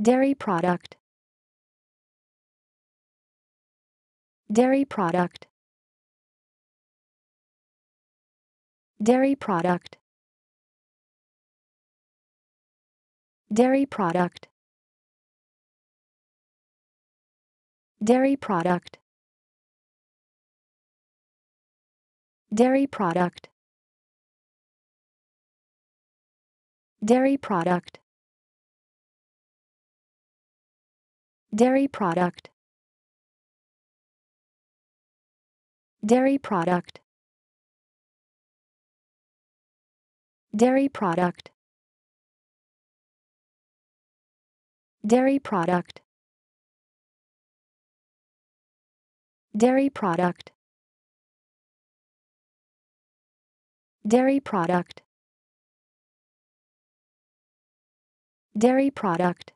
Dairy product. Dairy product. Dairy product. Dairy product. Dairy product. Dairy product. Dairy product. Dairy product. Dairy product. Dairy product. Dairy product. Dairy product. Dairy product. Dairy product.